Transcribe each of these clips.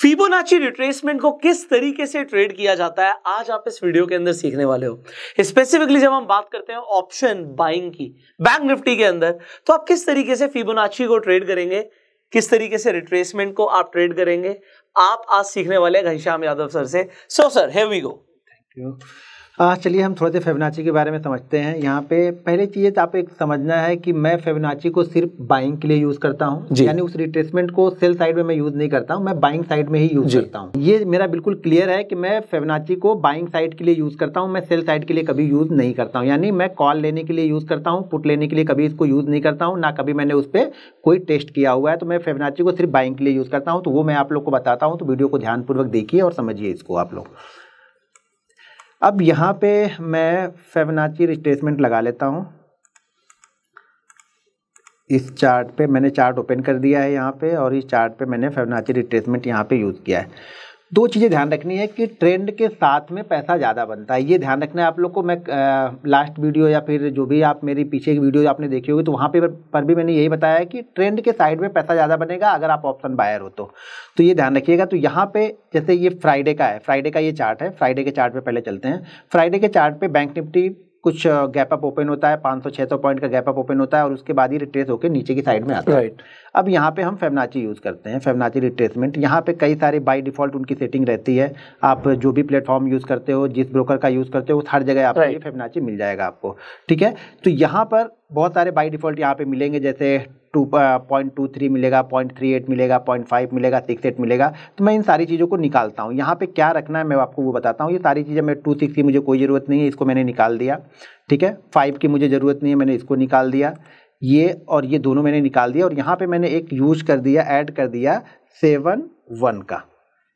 Fibonacci retracement को किस तरीके से ट्रेड किया जाता है आज आप इस वीडियो के अंदर सीखने वाले हो स्पेसिफिकली जब हम बात करते हैं ऑप्शन बाइंग की बैंक निफ्टी के अंदर तो आप किस तरीके से फिबोनाची को ट्रेड करेंगे किस तरीके से रिट्रेसमेंट को आप ट्रेड करेंगे आप आज सीखने वाले घनश्याम यादव सर से so sir have we go thank you चलिए हम थोड़े से फेबनाची के बारे में समझते हैं यहाँ पे पहले चीज़ तो आप एक समझना है कि मैं फेबनाची को सिर्फ बाइंग के लिए यूज़ करता हूँ यानी उस रिट्रेसमेंट को सेल साइड में मैं यूज़ नहीं करता हूँ मैं बाइंग साइड में ही यूज़ करता हूँ ये मेरा बिल्कुल क्लियर है कि मैं फेबनाची को बाइंग साइड के लिए यूज़ करता हूँ मैं सेल साइड के लिए कभी यूज़ नहीं करता हूँ यानी मैं कॉल लेने के लिए यूज़ करता हूँ पुट लेने के लिए कभी इसको यूज़ नहीं करता हूँ ना कभी मैंने उस पर कोई टेस्ट किया हुआ है तो मैं फेबनाची को सिर्फ बाइंग के लिए यूज़ करता हूँ तो वो मैं आप लोग को बताता हूँ तो वीडियो को ध्यानपूर्वक देखिए और समझिए इसको आप लोग अब यहाँ पे मैं फेवनाची रिस्टेसमेंट लगा लेता हूँ इस चार्ट पे मैंने चार्ट ओपन कर दिया है यहाँ पे और इस चार्ट पे मैंने फेवनाची रिट्रेसमेंट यहाँ पे यूज़ किया है दो चीज़ें ध्यान रखनी है कि ट्रेंड के साथ में पैसा ज़्यादा बनता है ये ध्यान रखना है आप लोग को मैं लास्ट वीडियो या फिर जो भी आप मेरी पीछे की वीडियो आपने देखी होगी तो वहाँ पे पर भी मैंने यही बताया है कि ट्रेंड के साइड में पैसा ज़्यादा बनेगा अगर आप ऑप्शन बायर हो तो तो ये ध्यान रखिएगा तो यहाँ पर जैसे ये फ्राइडे का है फ्राइडे का ये चार्ट है फ्राइडे के चार्ट पे पहले चलते हैं फ्राइडे के चार्ट बैंक निफ्टी कुछ गैप अप ओपन होता है 500-600 पॉइंट का गैप अप ओपन होता है और उसके बाद ही रिट्रेस होकर नीचे की साइड में आता है राइट अब यहाँ पे हम फेमनाची यूज़ करते हैं फेमनाची रिट्रेसमेंट यहाँ पे कई सारे बाय डिफ़ॉल्ट उनकी सेटिंग रहती है आप जो भी प्लेटफॉर्म यूज़ करते हो जिस ब्रोकर का यूज़ करते हो उस हर जगह आपको right. ये मिल जाएगा आपको ठीक है तो यहाँ पर बहुत सारे बाई डिफ़ॉल्ट यहाँ पे मिलेंगे जैसे टू पॉइंट टू थ्री मिलेगा पॉइंट थ्री एट मिलेगा पॉइंट फाइव मिलेगा सिक्स एट मिलेगा तो मैं इन सारी चीज़ों को निकालता हूँ यहाँ पे क्या रखना है मैं आपको वो बताता हूँ ये सारी चीज़ें मैं टू सिक्स की मुझे कोई ज़रूरत नहीं है इसको मैंने निकाल दिया ठीक है फाइव की मुझे ज़रूरत नहीं है मैंने इसको निकाल दिया ये और ये दोनों मैंने निकाल दिया और यहाँ पर मैंने एक यूज कर दिया ऐड कर दिया सेवन वन का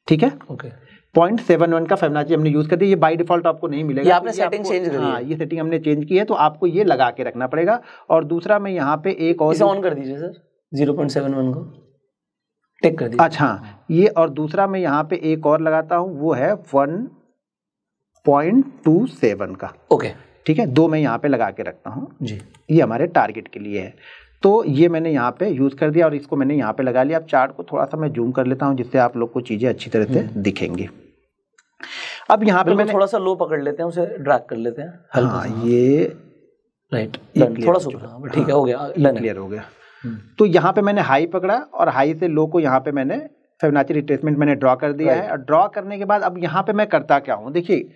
ठीक है okay okay. Point seven one का फेबनाची हमने यूज कर दिया ये बाई डिफॉल्ट आपको नहीं मिलेगा ये आपने तो सेटिंग चेंज कर हाँ ये सेटिंग हमने चेंज की है तो आपको ये लगा के रखना पड़ेगा और दूसरा मैं यहाँ पे एक और ऑन कर दीजिए sir zero point seven one को टेक कर दीजिए अच्छा ये और दूसरा मैं यहाँ पे एक और लगाता हूँ वो है वन पॉइंट टू सेवन का ओके ठीक है दो मैं यहाँ पे लगा के रखता हूँ जी ये हमारे टारगेट के लिए है तो ये मैंने यहाँ पे यूज़ कर दिया और इसको मैंने यहाँ पे लगा लिया अब चार्ट को थोड़ा सा मैं जूम कर लेता हूँ जिससे आप लोग को चीज़ें अच्छी तरह से हम्म। दिखेंगी अब यहाँ पे मैं थोड़ा सा लो पकड़ लेते हैं उसे ड्रैग कर लेते हैं हाँ, ये राइट थोड़ा सा हाँ, ठीक है हाँ, हो गया क्लियर हो गया हम्म। तो यहाँ पे मैंने हाई पकड़ा और हाई से लो को यहाँ पे मैंने फेवनाची रिट्रेसमेंट मैंने ड्रॉ कर दिया है और ड्रॉ करने के बाद अब यहाँ पे मैं करता क्या हूँ देखिए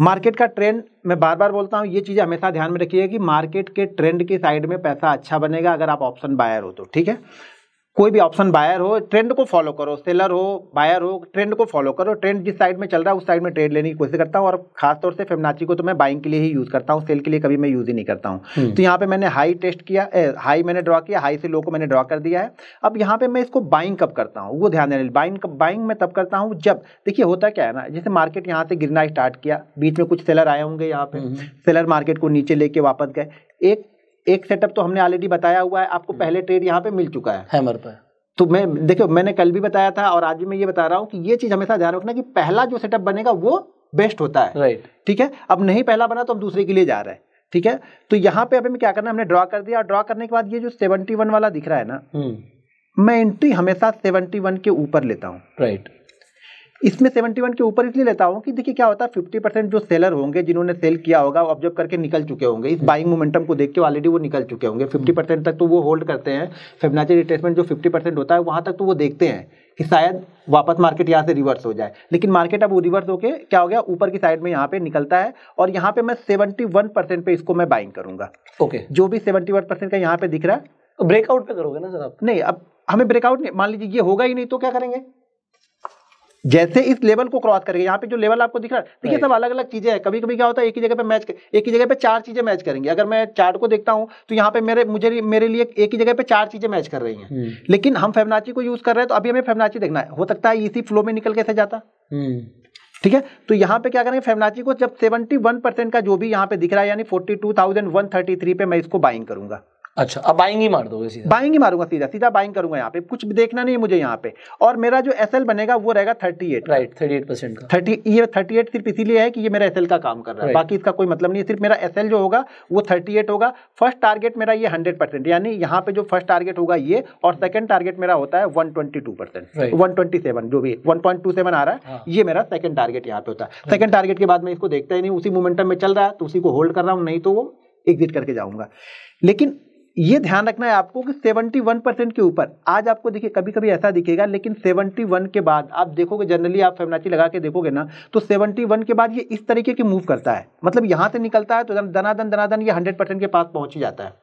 मार्केट का ट्रेंड मैं बार बार बोलता हूँ ये चीज़ें हमेशा ध्यान में रखिएगा कि मार्केट के ट्रेंड के साइड में पैसा अच्छा बनेगा अगर आप ऑप्शन बायर हो तो ठीक है कोई भी ऑप्शन बायर हो ट्रेंड को फॉलो करो सेलर हो बायर हो ट्रेंड को फॉलो करो ट्रेंड जिस साइड में चल रहा है उस साइड में ट्रेड लेने की कोशिश करता हूँ और खासतौर से फेमनाची को तो मैं बाइंग के लिए ही यूज़ करता हूँ सेल के लिए कभी मैं यूज़ ही नहीं करता हूँ हम्म। तो यहाँ पे मैंने हाई टेस्ट किया ए, हाई मैंने ड्रॉ किया हाई से लो को मैंने ड्रॉ कर दिया है अब यहाँ पर मैं इसको बाइंग कब करता हूँ वो ध्यान देने बाइंग कब बाइंग मैं तब करता हूँ जब देखिए होता क्या है ना जैसे मार्केट यहाँ से गिरना स्टार्ट किया बीच में कुछ सेलर आए होंगे यहाँ पर सेलर मार्केट को नीचे लेके वापस गए एक एक सेटअप तो हमने ऑलरेडी बताया हुआ है आपको हम्म। पहले ट्रेड यहाँ पे मिल चुका है हैमर पर तो मैं देखियो मैंने कल भी बताया था और आज भी मैं ये बता रहा हूँ कि ये चीज हमेशा ध्यान रखना कि पहला जो सेटअप बनेगा वो बेस्ट होता है राइट ठीक है अब नहीं पहला बना तो हम दूसरे के लिए जा रहे हैं ठीक है तो यहाँ पे अभी क्या करना हमने ड्रॉ कर दिया और ड्रॉ करने के बाद ये जो सेवेंटी वन वाला दिख रहा है ना हम्म। मैं एंट्री हमेशा सेवेंटी वन के ऊपर लेता हूँ राइट right. इसमें सेवेंटी वन के ऊपर इसलिए लेता हूँ कि देखिए क्या होता है फिफ्टी परसेंट जो सेलर होंगे जिन्होंने सेल किया होगा वो ऑब्जर्व करके निकल चुके होंगे इस बाइंग मोमेंटम को देख के ऑलरेडी वो निकल चुके होंगे फिफ्टी परसेंट तक तो वो होल्ड करते हैं फिबनाची रिट्रेसमेंट जो फिफ्टी परसेंट होता है वहाँ तक तो वो देखते हैं कि शायद वापस मार्केट यहाँ से रिवर्स हो जाए लेकिन मार्केट अब रिवर्स होकर क्या हो गया ऊपर की साइड में यहाँ पे निकलता है और यहाँ पे मैं वन परसेंट पे इसको मैं बाइंग करूंगा ओके जो भी वन परसेंट का यहाँ पे दिख रहा है ब्रेकआउट पे करोगे ना सर आप नहीं अब हमें ब्रेकआउट नहीं मान लीजिए ये होगा ही नहीं तो क्या करेंगे जैसे इस लेवल को क्रॉस करेंगे यहाँ पे जो लेवल आपको दिख रहा है देखिए तो सब अलग अलग चीजें हैं कभी कभी क्या होता है एक ही जगह पे मैच एक ही जगह पे चार चीजें मैच करेंगे अगर मैं चार्ट को देखता हूँ तो यहाँ पे मेरे मुझे मेरे लिए एक ही जगह पे चार चीजें मैच कर रही हैं hmm. लेकिन हम फेबनाची को यूज कर रहे हैं तो अभी हमें फेबनाची देखना है हो सकता है इसी फ्लो में निकल कैसे जाता hmm. ठीक है तो यहाँ पे क्या करेंगे फेबनाची को जब सेवेंटी वन परसेंट का जो भी यहाँ पे दिख रहा है यानी फोर्टी पे मैं इसको बाइंग करूंगा अच्छा अब बाइंग ही मार दो बाइंग ही मारूंगा सीधा सीधा बाइंग करूंगा यहाँ पे कुछ देखना नहीं है मुझे यहाँ पे और मेरा जो एस बनेगा वो रहेगा thirty eight right thirty eight percent का थर्टी ये थर्टी एट सिर्फ इसीलिए है कि ये मेरा एस का काम कर रहा है बाकी इसका कोई मतलब नहीं है सिर्फ मेरा एस जो होगा वो थर्टी एट होगा फर्स्ट टारगेट मेरा ये हंड्रेड परसेंट यानी यहाँ पे जो फर्स्ट टारगेट होगा ये और सेकंड टारगेट मेरा होता है वन ट्वेंटी जो भी वन आ रहा है हाँ। ये मेरा सेकंड टारगेट यहाँ पे होता है सेकंड टारगेट के बाद मैं इसको देखता ही नहीं उसी मोमेंटम में चल रहा है तो उसी को होल्ड कर रहा हूँ नहीं तो वो एग्जिट करके जाऊंगा लेकिन ये ध्यान रखना है आपको कि 71 परसेंट के ऊपर आज आपको देखिए कभी कभी ऐसा दिखेगा लेकिन 71 के बाद आप देखोगे जनरली आप फेमनाची लगा के देखोगे ना तो 71 के बाद ये इस तरीके की मूव करता है मतलब यहाँ से निकलता है तो दनादन दनादन ये 100 परसेंट के पास पहुँच ही जाता है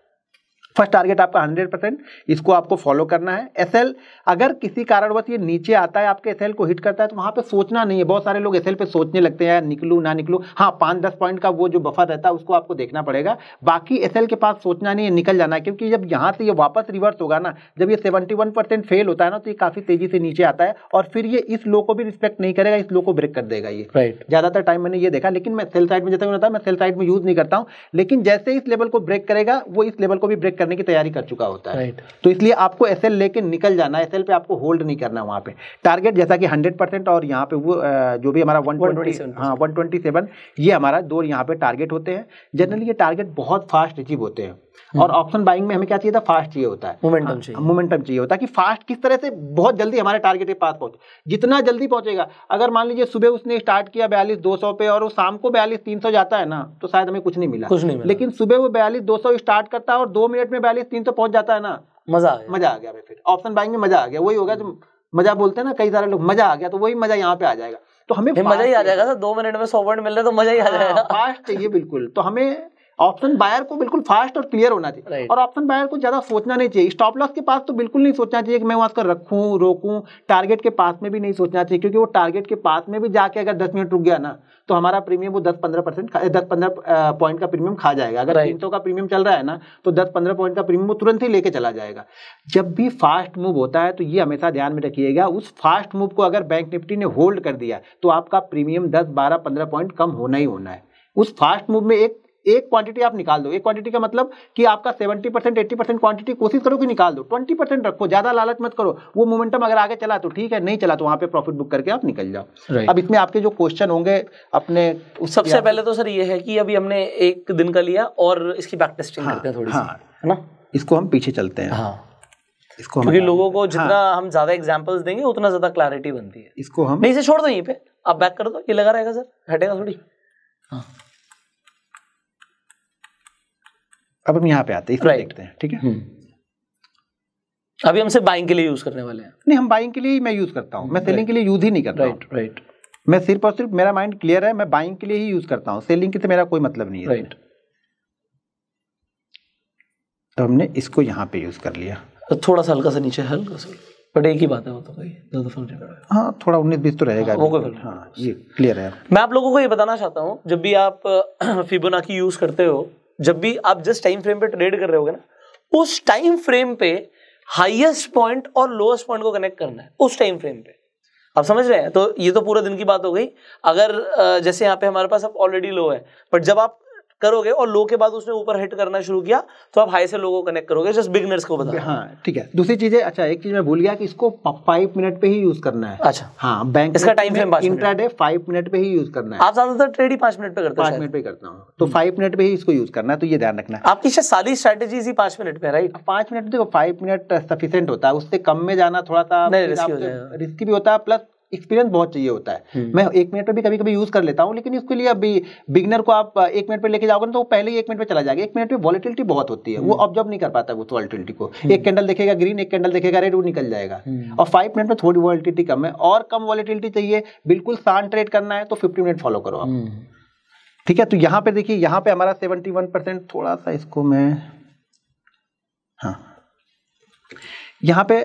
फर्स्ट टारगेट आपका 100 परसेंट इसको आपको फॉलो करना है एसएल अगर किसी कारणवश ये नीचे आता है आपके एसएल को हिट करता है तो वहाँ पे सोचना नहीं है बहुत सारे लोग एसएल पे सोचने लगते हैं निकलू निकलूँ ना निकलूँ हाँ पाँच दस पॉइंट का वो जो बफर रहता है उसको आपको देखना पड़ेगा बाकी एसएल के पास सोचना नहीं है निकल जाना है क्योंकि जब यहाँ से ये वापस रिवर्स होगा ना जब ये सेवेंटी फेल होता है ना तो ये काफ़ी तेजी से नीचे आता है और फिर ये इस लो को भी रिस्पेक्ट नहीं करेगा इस लो को ब्रेक कर देगा ये राइट ज़्यादातर टाइम मैंने ये देखा लेकिन मैं सेल साइड में जैसे मैं सेल साइड में यूज़ नहीं करता हूँ लेकिन जैसे इस लेवल को ब्रेक करेगा वो इस लेवल को भी ब्रेक करने की तैयारी कर चुका होता है तो इसलिए आपको एस एल लेकर निकल जाना एस एल पे आपको होल्ड नहीं करना वहाँ पे टारगेट जैसा कि हंड्रेड और यहाँ पे वो जो भी हमारा वन हाँ वन ये हमारा दो यहाँ पे टारगेट होते हैं जनरली ये टारगेट बहुत फास्ट अचीव होते हैं हम्म। और ऑप्शन बाइंग में हमें क्या चाहिए था फास्ट चाहिए होता है मोमेंटम हाँ, चाहिए मोमेंटम चाहिए होता है कि फास्ट किस तरह से बहुत जल्दी हमारे टारगेट के पास पहुंचे जितना जल्दी पहुंचेगा अगर मान लीजिए सुबह उसने स्टार्ट किया बयालीस दो सौ पे और वो शाम को बयालीस तीन सौ जाता है ना तो शायद हमें कुछ नहीं मिला कुछ नहीं मिला। लेकिन सुबह वो बयालीस दो सौ स्टार्ट करता है और दो मिनट में बयालीस तीन सौ पहुंच जाता है ना मजा मजा आ गया फिर ऑप्शन बाइंग में मजा आ गया वही होगा जो मजा बोलते हैं ना कई सारे लोग मजा आ गया तो वही मजा यहाँ पे आ जाएगा तो हमें मजा ही आ जाएगा सर दो मिनट में सौ पॉइंट मिल रहे तो मजा ही आ हाँ, जाएगा फास्ट चाहिए बिल्कुल तो हमें ऑप्शन बायर को बिल्कुल फास्ट और क्लियर होना चाहिए और ऑप्शन बायर को ज्यादा सोचना नहीं चाहिए स्टॉप लॉस के पास तो बिल्कुल नहीं सोचना चाहिए कि मैं वहां का रखूं टारगेट के पास में भी नहीं सोचना चाहिए क्योंकि वो टारगेट के पास में भी जाके अगर दस मिनट रुक गया ना तो हमारा प्रीमियम वो दस पंद्रह परसेंट दस पंद्रह पॉइंट का प्रीमियम खा जाएगा अगर तीन का प्रीमियम चल रहा है ना तो दस पंद्रह पॉइंट का प्रीमियम वो तुरंत ही लेके चला जाएगा जब भी फास्ट मूव होता है तो ये हमेशा ध्यान में रखिएगा उस फास्ट मूव को अगर बैंक निफ्टी ने होल्ड कर दिया तो आपका प्रीमियम दस बारह पंद्रह पॉइंट कम होना ही होना है उस फास्ट मूव में एक एक क्वांटिटी आप निकाल दो एक क्वांटिटी का मतलब कि आपका 70 परसेंट एट्टी परसेंट क्वांटिटी कोशिश करो कि निकाल दो 20 परसेंट रखो ज्यादा लालच मत करो वो मोमेंटम अगर आगे चला तो ठीक है नहीं चला तो वहां पे प्रॉफिट बुक करके आप निकल जाओ अब इसमें आपके जो क्वेश्चन होंगे अपने सबसे पहले तो सर ये है कि अभी हमने एक दिन का लिया और इसकी बैक टेस्टिंग हाँ, करते हैं थोड़ी हाँ, है ना इसको हम पीछे चलते हैं हाँ इसको क्योंकि लोगों को जितना हाँ। हम ज्यादा एग्जाम्पल्स देंगे उतना ज्यादा क्लैरिटी बनती है इसको हम नहीं इसे छोड़ दो यहीं पे आप बैक कर दो ये लगा रहेगा सर हटेगा थोड़ी हाँ अब हम यहाँ पे आते हैं right. देखते हैं ठीक है हम्म। अभी हम सिर्फ बाइंग के लिए यूज करने वाले हैं नहीं हम बाइंग के लिए ही मैं यूज करता हूँ मैं सेलिंग right. के लिए यूज ही नहीं करता राइट right, राइट मैं सिर्फ और सिर्फ मेरा माइंड क्लियर है मैं बाइंग के लिए ही यूज करता हूँ सेलिंग के तो मेरा कोई मतलब नहीं है राइट तो हमने इसको यहाँ पे यूज कर लिया तो थोड़ा सा हल्का सा नीचे हल्का सा बट एक ही बात है वो तो कोई ज़्यादा फर्क हाँ थोड़ा उन्नीस बीस तो रहेगा वो हाँ, कोई हाँ ये क्लियर है मैं आप लोगों को ये बताना चाहता हूँ जब भी आप फिबोनाची यूज़ करते हो जब भी आप जिस टाइम फ्रेम पे ट्रेड कर रहे हो ना उस टाइम फ्रेम पे हाइएस्ट पॉइंट और लोएस्ट पॉइंट को कनेक्ट करना है उस टाइम फ्रेम पे आप समझ रहे हैं तो ये तो पूरा दिन की बात हो गई अगर जैसे यहाँ पे हमारे पास अब ऑलरेडी लो है बट जब आप करोगे और लो के बाद उसने ऊपर हिट करना शुरू किया तो आप हाई से लो को कनेक्ट करोगे जस्ट बिगनर्स को बता हाँ ठीक है दूसरी चीज है अच्छा एक चीज मैं भूल गया कि इसको फाइव मिनट पे ही यूज करना है अच्छा हाँ बैंक इसका time frame day five minute पे ही यूज करना है आप ज्यादातर ट्रेड ही पांच मिनट पे करते पांच मिनट पे करता हूँ तो फाइव मिनट पे ही इसको यूज करना है तो ये ध्यान रखना है आपकी शायद सारी स्ट्रेटेजीज ही पांच मिनट पे राइट पांच मिनट देखो फाइव मिनट सफिशियंट होता है उससे कम में जाना थोड़ा सा रिस्की भी होता है प्लस एक्सपीरियंस बहुत चाहिए होता है हम्म। मैं एक मिनट पर भी कभी कभी यूज कर लेता हूँ लेकिन इसके लिए अभी बिगनर को आप एक मिनट पर लेके जाओगे ना तो पहले ही एक मिनट पर चला जाएगा एक मिनट में वॉलिटिलिटी बहुत होती है वो ऑब्जर्व हम्म। नहीं कर पाता उस वॉलिटिलिटी को हम्म। एक कैंडल देखेगा ग्रीन एक कैंडल देखेगा रेड वो निकल जाएगा और फाइव मिनट में थोड़ी वॉलिटिलिटी कम है और कम वॉलिटिलिटी चाहिए बिल्कुल शांत ट्रेड करना है तो फिफ्टी मिनट फॉलो करो आप ठीक है तो यहाँ पे देखिए यहाँ पे हमारा सेवेंटी वन परसेंट थोड़ा सा इसको मैं हाँ यहाँ पे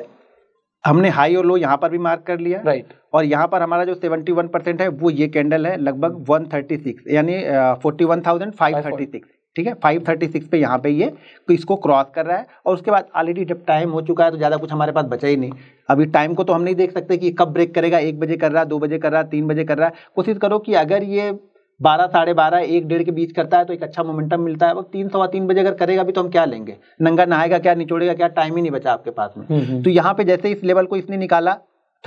हमने हाई और लो यहाँ पर भी मार्क कर लिया राइट right. और यहाँ पर हमारा जो 71 परसेंट है वो ये कैंडल है लगभग 136 hmm. यानी forty one thousand five thirty six ठीक है 536 पे यहाँ पे ये तो इसको क्रॉस कर रहा है और उसके बाद ऑलरेडी जब टाइम हो चुका है तो ज़्यादा कुछ हमारे पास बचा ही नहीं अभी टाइम को तो हम नहीं देख सकते कि कब ब्रेक करेगा एक बजे कर रहा है दो बजे कर रहा है तीन बजे कर रहा है कोशिश करो कि अगर ये बारह साढ़े बारह एक डेढ़ के बीच करता है तो एक अच्छा मोमेंटम मिलता है वक्त तीन सवा तीन बजे अगर करेगा भी तो हम क्या लेंगे नंगा नहाएगा क्या निचोड़ेगा क्या टाइम ही नहीं बचा आपके पास में हम्म, हम्म। तो यहाँ पे जैसे इस लेवल को इसने निकाला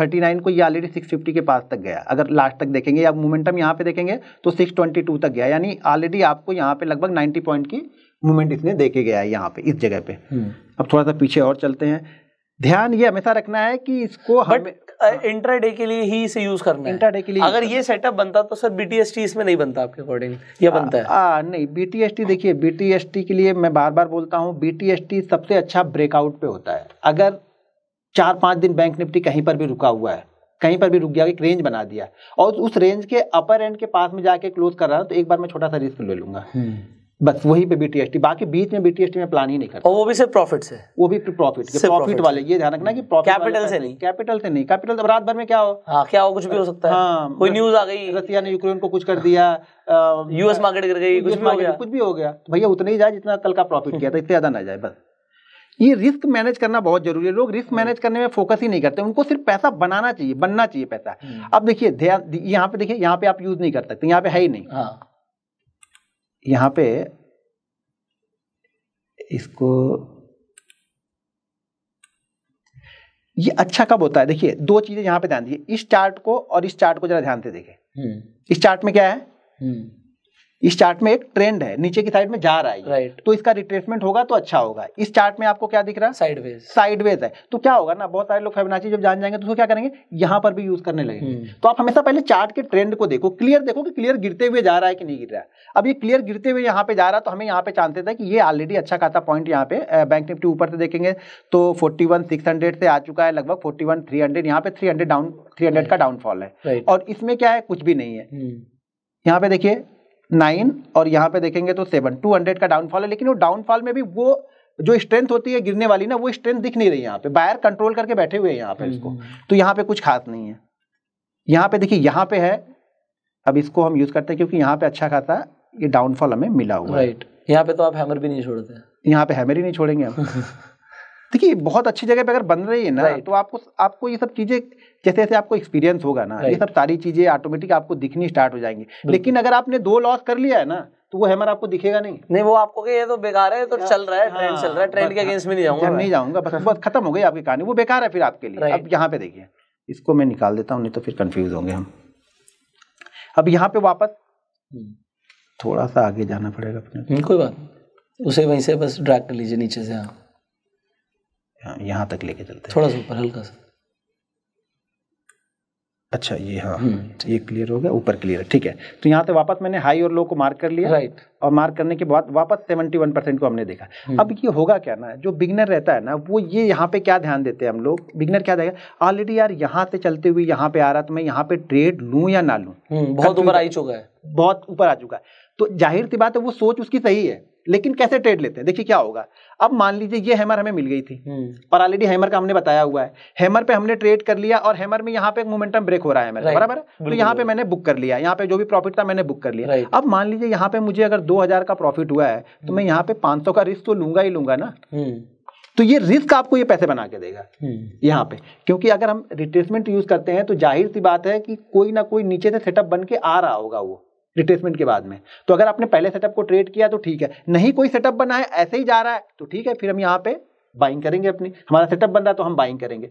39 को ये ऑलरेडी फिफ्टी के पास तक गया अगर लास्ट तक देखेंगे या मोमेंटम यहाँ पे देखेंगे तो 622 तक गया यानी ऑलरेडी आपको यहाँ पे लगभग 90 पॉइंट की मूवमेंट इसने देके गया है यहाँ पे इस जगह पे हम्म। अब थोड़ा सा पीछे और चलते हैं ध्यान ये हमेशा रखना है कि इसको बट इंट्राडे uh, के लिए ही इसे यूज करना है के लिए अगर ये सेटअप बनता तो सर बीटीएसटी इसमें नहीं बनता आपके अकॉर्डिंग या बनता है आ, नहीं बीटीएसटी देखिए बीटीएसटी के लिए मैं बार बार बोलता हूँ बीटीएसटी सबसे अच्छा ब्रेकआउट पे होता है अगर चार पाँच दिन बैंक निफ्टी कहीं पर भी रुका हुआ है कहीं पर भी रुक गया एक रेंज बना दिया और उस रेंज के अपर एंड के पास में जाके क्लोज कर रहा है तो एक बार मैं छोटा सा रिस्क ले लूंगा हम्म। बस वही पे बीटीएसटी बाकी बीच में बीटीएसटी में प्लान ही नहीं करता और वो भी सिर्फ प्रॉफिट से वो भी प्रॉफिट से प्रॉफिट वाले ये ध्यान रखना कि कैपिटल से नहीं कैपिटल से नहीं कैपिटल तो रात भर में क्या हो आ, हाँ, क्या हो कुछ भी हो सकता है हाँ, कोई न्यूज आ गई रसिया ने यूक्रेन को कुछ कर दिया यूएस मार्केट गिर गई कुछ भी हो गया कुछ भी हो गया तो भैया उतना ही जाए जितना कल का प्रॉफिट किया था इससे ज्यादा ना जाए बस ये रिस्क मैनेज करना बहुत जरूरी है लोग रिस्क हम्म। मैनेज करने में फोकस ही नहीं करते उनको सिर्फ पैसा बनाना चाहिए बनना चाहिए पैसा हम्म। अब देखिए यहाँ पे देखिए यहाँ पे आप यूज नहीं कर सकते यहाँ पे है ही नहीं हाँ। यहाँ पे इसको ये अच्छा कब होता है देखिए दो चीजें यहाँ पे ध्यान दीजिए इस चार्ट को और इस चार्ट को जरा ध्यान से देखिए हम्म। इस चार्ट में क्या है हम्म। इस चार्ट में एक ट्रेंड है नीचे की साइड में जा रहा है राइट right. तो इसका रिट्रेसमेंट होगा तो अच्छा होगा इस चार्ट में आपको क्या दिख रहा है साइडवेज साइडवेज है तो क्या होगा ना बहुत सारे लोग फेबनाची जब जान जाएंगे तो क्या करेंगे यहाँ पर भी यूज करने लगे हम्म। तो आप हमेशा पहले चार्ट के ट्रेंड को देखो क्लियर देखो कि क्लियर गिरते हुए जा रहा है कि नहीं गिर रहा है अब ये क्लियर गिरते हुए यहाँ पे जा रहा है तो हमें यहाँ पे चाहते थे कि ये ऑलरेडी अच्छा खासा पॉइंट यहाँ पे बैंक निफ्टी ऊपर से देखेंगे तो फोर्टी वन सिक्स हंड्रेड से आ चुका है लगभग फोर्टी वन थ्री हंड्रेड यहाँ पे three hundred down three hundred का डाउनफॉल है और इसमें क्या है कुछ भी नहीं है हम्म। यहाँ पे देखिए नाइन और यहाँ पे देखेंगे तो सेवन टू हंड्रेड का डाउनफॉल है लेकिन वो डाउनफॉल में भी वो जो स्ट्रेंथ होती है गिरने वाली ना वो स्ट्रेंथ दिख नहीं रही यहाँ पे बायर कंट्रोल करके बैठे हुए हैं यहाँ पे हम्म, इसको हम्म। तो यहाँ पे कुछ खास नहीं है यहाँ पे देखिए यहाँ पे है अब इसको हम यूज करते हैं क्योंकि यहाँ पे अच्छा खासा ये डाउनफॉल हमें मिला हुआ राइट यहाँ पे तो आप हैमर भी नहीं छोड़ते यहाँ पे हैमर ही नहीं छोड़ेंगे हम देखिए बहुत अच्छी जगह पे अगर बन रही है ना तो आपको आपको ये सब चीजें जैसे जैसे आपको एक्सपीरियंस होगा ना ये सब सारी चीजें ऑटोमेटिक आपको दिखनी स्टार्ट हो जाएंगी लेकिन अगर आपने दो लॉस कर लिया है ना तो वो हैमर आपको दिखेगा नहीं नहीं वो आपको ये तो बेकार है तो चल रहा है ट्रेंड हाँ, चल रहा है ट्रेंड के अगेंस्ट में हाँ, नहीं जाऊंगा नहीं जाऊंगा बस बस खत्म हो गई आपकी कहानी वो बेकार है फिर आपके लिए अब यहाँ पे देखिए इसको मैं निकाल देता हूँ नहीं तो फिर कंफ्यूज होंगे हम अब यहाँ पे वापस हम्म। थोड़ा सा आगे जाना पड़ेगा अपने हम्म, कोई बात उसे वहीं से बस ड्रैग कर लीजिए नीचे से आप हाँ। हाँ, यहाँ तक लेके चलते हैं थोड़ा सा ऊपर हल्का सा अच्छा ये हाँ हम्म। ये क्लियर हो गया ऊपर क्लियर है ठीक है तो यहाँ से वापस मैंने हाई और लो को मार्क कर लिया राइट और मार्क करने के बाद वापस सेवेंटी वन परसेंट को हमने देखा हम्म। अब ये होगा क्या ना जो बिगनर रहता है ना वो ये यहाँ पे क्या ध्यान देते हैं हम लोग बिगनर क्या देगा ऑलरेडी यार यहाँ से चलते हुए यहाँ पे आ रहा तो मैं यहाँ पे ट्रेड लू या ना लू हम्म, बहुत ऊपर आ चुका है बहुत ऊपर आ चुका है तो जाहिर सी बात है वो सोच उसकी सही है लेकिन कैसे ट्रेड लेते हैं देखिए क्या होगा अब मान लीजिए ये हैमर हमें मिल गई थी हम्म। पर ऑलरेडी हैमर का हमने बताया हुआ है हैमर पे हमने ट्रेड कर लिया और हैमर में यहाँ पे एक मोमेंटम ब्रेक हो रहा है मेरा बराबर तो यहाँ पे मैंने बुक कर लिया यहाँ पे जो भी प्रॉफिट था मैंने बुक कर लिया अब मान लीजिए यहाँ पे मुझे अगर दो का प्रॉफिट हुआ है तो मैं हम्म। यहाँ पे पांच का रिस्क तो लूंगा ही लूंगा ना हम्म। तो ये रिस्क आपको ये पैसे बना के देगा यहाँ पे क्योंकि अगर हम रिट्रेसमेंट यूज करते हैं तो जाहिर सी बात है कि कोई ना कोई नीचे से सेटअप बन के आ रहा होगा वो रिप्लेसमेंट के बाद में तो अगर आपने पहले सेटअप को ट्रेड किया तो ठीक है नहीं कोई सेटअप बना है ऐसे ही जा रहा है तो ठीक है फिर हम यहाँ पे बाइंग करेंगे अपनी हमारा सेटअप बन रहा है तो हम बाइंग करेंगे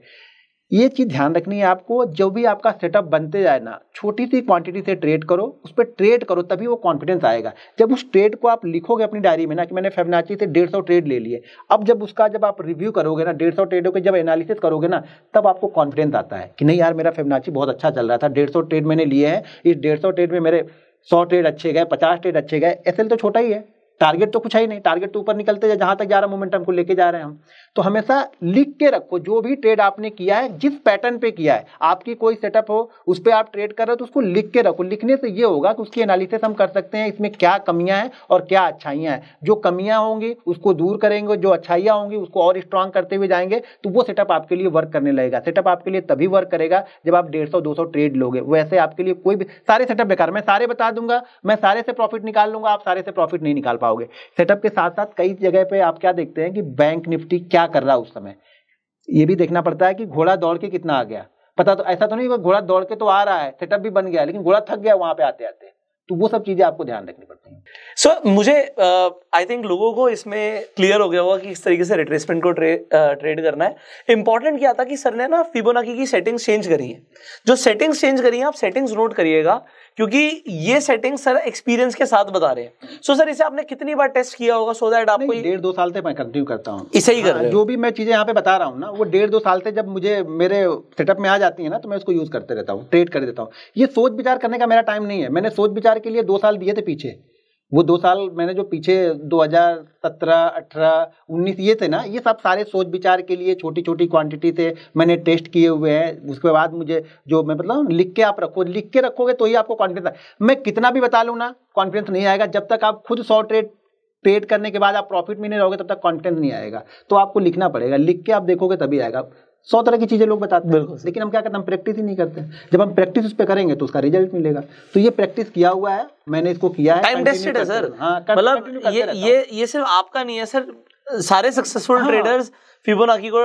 ये चीज़ ध्यान रखनी है आपको जो भी आपका सेटअप बनते जाए ना छोटी सी क्वांटिटी से ट्रेड करो उस पर ट्रेड करो तभी वो कॉन्फिडेंस आएगा जब उस ट्रेड को आप लिखोगे अपनी डायरी में ना कि मैंने फेबनाची से डेढ़ सौ ट्रेड ले लिए अब जब उसका जब आप रिव्यू करोगे ना डेढ़ सौ ट्रेडों के जब एनालिसिस करोगे ना तब आपको कॉन्फिडेंस आता है कि नहीं यार मेरा फेबनाची बहुत अच्छा चल रहा था डेढ़ सौ ट्रेड मैंने लिए हैं इस डेढ़ सौ ट्रेड में मेरे सौ ट्रेड अच्छे गए पचास ट्रेड अच्छे गए एस तो छोटा ही है टारगेट तो कुछ है ही नहीं टारगेट तो ऊपर निकलते जाए जहां तक जा रहा मोमेंटम को लेके जा रहे हैं हम तो हमेशा लिख के रखो जो भी ट्रेड आपने किया है जिस पैटर्न पे किया है आपकी कोई सेटअप हो उस पर आप ट्रेड कर रहे हो तो उसको लिख के रखो लिखने से ये होगा कि उसकी एनालिसिस हम कर सकते हैं इसमें क्या कमियां हैं और क्या अच्छाइयाँ हैं जो कमियाँ होंगी उसको दूर करेंगे जो अच्छाइयां होंगी उसको और स्ट्रांग करते हुए जाएंगे तो वो सेटअप आपके लिए वर्क करने लगेगा सेटअप आपके लिए तभी वर्क करेगा जब आप डेढ़ सौ दो सौ ट्रेड लोगे वैसे आपके लिए कोई भी सारे सेटअप बेकार मैं सारे बता दूंगा मैं सारे से प्रॉफिट निकाल लूंगा आप सारे से प्रॉफिट नहीं निकाल पाओ पाओगे सेटअप के साथ साथ कई जगह पे आप क्या देखते हैं कि बैंक निफ्टी क्या कर रहा है उस समय ये भी देखना पड़ता है कि घोड़ा दौड़ के कितना आ गया पता तो ऐसा तो नहीं घोड़ा दौड़ के तो आ रहा है सेटअप भी बन गया लेकिन घोड़ा थक गया वहां पे आते आते तो वो सब चीजें आपको ध्यान रखनी पड़ती हैं सो so, मुझे आई uh, थिंक लोगों को इसमें क्लियर हो गया होगा कि इस तरीके से रिट्रेसमेंट को ट्रे, uh, ट्रेड करना है इंपॉर्टेंट क्या था कि सर ने ना फिबोनाकी की सेटिंग्स चेंज करी है जो सेटिंग्स चेंज करी है आप सेटिंग्स नोट करिएगा क्योंकि ये सेटिंग सर एक्सपीरियंस के साथ बता रहे हैं सो so, सर इसे आपने कितनी बार टेस्ट किया होगा सो दैट आपको डेढ़ दो साल से मैं कंटिन्यू करता हूँ इसे ही कर हाँ, जो भी मैं चीजें यहाँ पे बता रहा हूँ ना वो डेढ़ दो साल से जब मुझे मेरे सेटअप में आ जाती है ना तो मैं उसको यूज करते रहता हूँ ट्रेड कर देता हूँ ये सोच विचार करने का मेरा टाइम नहीं है मैंने सोच विचार के लिए दो साल दिए थे पीछे वो दो साल मैंने जो पीछे 2017, 18, 19 ये थे ना ये सब सारे सोच विचार के लिए छोटी छोटी क्वांटिटी थे मैंने टेस्ट किए हुए हैं उसके बाद मुझे जो मैं मतलब लिख के आप रखो लिख के रखोगे तो ही आपको कॉन्फिडेंस आए मैं कितना भी बता लूँ ना कॉन्फिडेंस नहीं आएगा जब तक आप खुद शॉर्ट ट्रेड ट्रेड करने के बाद आप प्रॉफिट में नहीं रहोगे तब तक कॉन्फिडेंस नहीं आएगा तो आपको लिखना पड़ेगा लिख के आप देखोगे तभी आएगा सौ तरह की चीज़ें लोग बताते हैं लेकिन हम क्या करते हैं हम प्रैक्टिस ही नहीं करते जब हम प्रैक्टिस उस पर करेंगे तो उसका रिजल्ट मिलेगा तो ये प्रैक्टिस किया हुआ है मैंने इसको किया है टाइम है सर हाँ, मतलब ये ये सिर्फ आपका नहीं है सर सारे सक्सेसफुल ट्रेडर्स फिबोनाकी को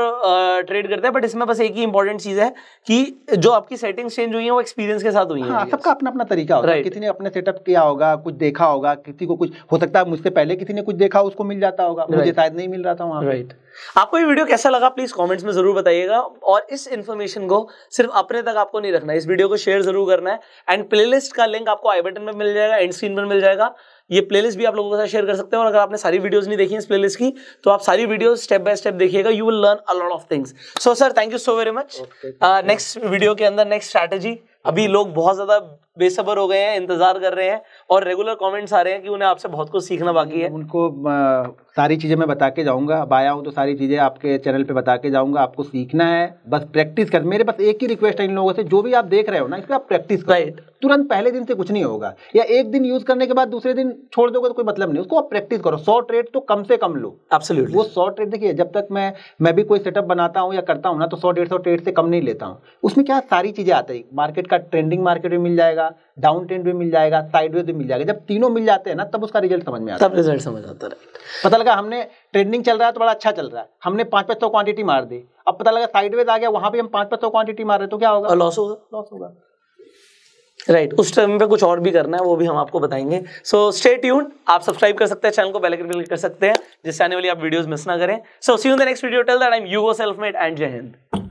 ट्रेड करते हैं बट इसमें बस एक ही इंपॉर्टेंट चीज है कि जो आपकी सेटिंग्स चेंज हुई है वो एक्सपीरियंस के साथ हुई हाँ, है हाँ, सबका अपना अपना तरीका होगा right. किसी ने अपने सेटअप किया होगा कुछ देखा होगा किसी को कुछ हो सकता है मुझसे पहले किसी ने कुछ देखा उसको मिल जाता होगा right. मुझे शायद नहीं मिल रहा था वहाँ राइट right. आपको ये वीडियो कैसा लगा प्लीज कमेंट्स में जरूर बताइएगा और इस इन्फॉर्मेशन को सिर्फ अपने तक आपको नहीं रखना है इस वीडियो को शेयर जरूर करना है एंड प्लेलिस्ट का लिंक आपको आई बटन में मिल जाएगा एंड स्क्रीन पर मिल जाएगा ये प्लेलिस्ट भी आप लोगों के साथ शेयर कर सकते हैं और अगर आपने सारी वीडियोस नहीं देखी इस प्लेलिस्ट की तो आप सारी वीडियोस स्टेप बाय स्टेप देखिएगा you will learn a lot of things so sir thank you so very much next video के अंदर नेक्स्ट स्ट्रैटेजी अभी लोग बहुत ज्यादा बेसब्र हो गए हैं इंतजार कर रहे हैं और रेगुलर कमेंट्स आ रहे हैं कि उन्हें आपसे बहुत कुछ सीखना बाकी है उनको सारी चीज़ें मैं बता के जाऊंगा अब आया हूँ तो सारी चीज़ें आपके चैनल पे बता के जाऊंगा आपको सीखना है बस प्रैक्टिस कर मेरे पास एक ही रिक्वेस्ट है इन लोगों से जो भी आप देख रहे हो ना इस पर आप प्रैक्टिस right. तुरंत पहले दिन से कुछ नहीं होगा या एक दिन यूज़ करने के बाद दूसरे दिन छोड़ दोगे तो कोई मतलब नहीं उसको आप प्रैक्टिस करो सौ ट्रेड तो कम से कम लो एब्सोल्युटली वो सौ ट्रेड देखिए जब तक मैं मैं भी कोई सेटअप बनाता हूँ या करता हूँ ना तो सौ डेढ़ सौ ट्रेड से कम नहीं लेता हूँ उसमें क्या सारी चीज़ें आती है मार्केट का ट्रेंडिंग मार्केट में मिल जाएगा जाएगा डाउन ट्रेंड भी मिल जाएगा साइड भी मिल जाएगा जब तीनों मिल जाते हैं ना तब उसका रिजल्ट समझ में आता है तब रिजल्ट समझ आता है पता लगा हमने ट्रेंडिंग चल रहा है तो बड़ा अच्छा चल रहा है हमने पांच पांच सौ क्वांटिटी मार दी अब पता लगा साइड आ गया वहां भी हम पांच पांच सौ क्वांटिटी मार रहे तो क्या होगा लॉस होगा लॉस होगा राइट right. उस टाइम पे कुछ और भी करना है वो भी हम आपको बताएंगे सो स्टे ट्यून आप सब्सक्राइब कर सकते हैं चैनल को बेल आइकन क्लिक कर सकते हैं जिससे आने वाली आप वीडियोस मिस ना करें so see you the next video tell that I am you go self made and जय हिंद